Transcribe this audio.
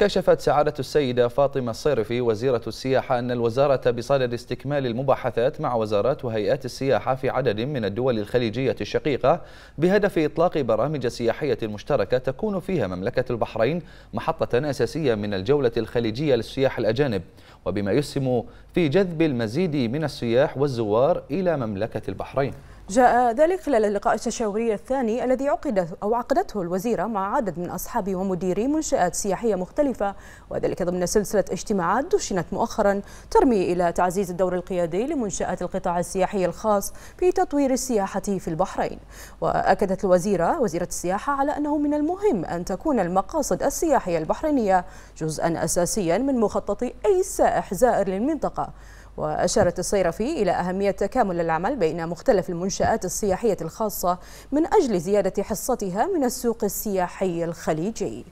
كشفت سعادة السيدة فاطمة الصيرفي وزيرة السياحة أن الوزارة بصدد استكمال المباحثات مع وزارات وهيئات السياحة في عدد من الدول الخليجية الشقيقة بهدف إطلاق برامج سياحية مشتركة تكون فيها مملكة البحرين محطة أساسية من الجولة الخليجية للسياح الأجانب وبما يسهم في جذب المزيد من السياح والزوار إلى مملكة البحرين جاء ذلك خلال اللقاء التشاوري الثاني الذي عقد أو عقدته الوزيرة مع عدد من أصحاب ومديري منشآت سياحية مختلفة وذلك ضمن سلسلة اجتماعات دشنت مؤخرا ترمي إلى تعزيز الدور القيادي لمنشآت القطاع السياحي الخاص في تطوير السياحة في البحرين وأكدت الوزيرة وزيرة السياحة على أنه من المهم أن تكون المقاصد السياحية البحرينية جزءا أساسيا من مخطط أي سائح زائر للمنطقة وأشارت الصيرفي إلى أهمية تكامل العمل بين مختلف المنشآت السياحية الخاصة من أجل زيادة حصتها من السوق السياحي الخليجي